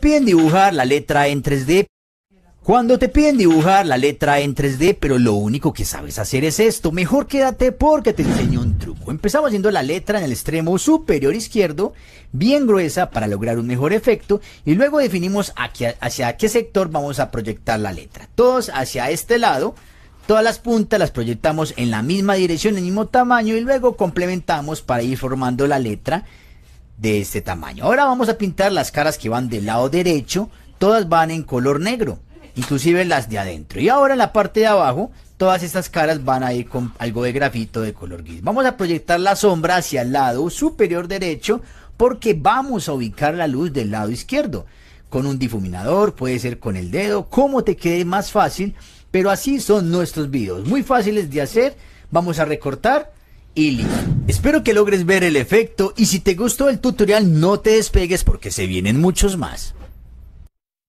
piden dibujar la letra en 3D, cuando te piden dibujar la letra en 3D, pero lo único que sabes hacer es esto, mejor quédate porque te enseño un truco. Empezamos haciendo la letra en el extremo superior izquierdo, bien gruesa para lograr un mejor efecto, y luego definimos hacia, hacia qué sector vamos a proyectar la letra. Todos hacia este lado, Todas las puntas las proyectamos en la misma dirección, el mismo tamaño y luego complementamos para ir formando la letra de este tamaño. Ahora vamos a pintar las caras que van del lado derecho, todas van en color negro, inclusive las de adentro. Y ahora en la parte de abajo, todas estas caras van a ir con algo de grafito de color gris. Vamos a proyectar la sombra hacia el lado superior derecho porque vamos a ubicar la luz del lado izquierdo. Con un difuminador, puede ser con el dedo, como te quede más fácil, pero así son nuestros videos, muy fáciles de hacer. Vamos a recortar Espero que logres ver el efecto y si te gustó el tutorial no te despegues porque se vienen muchos más.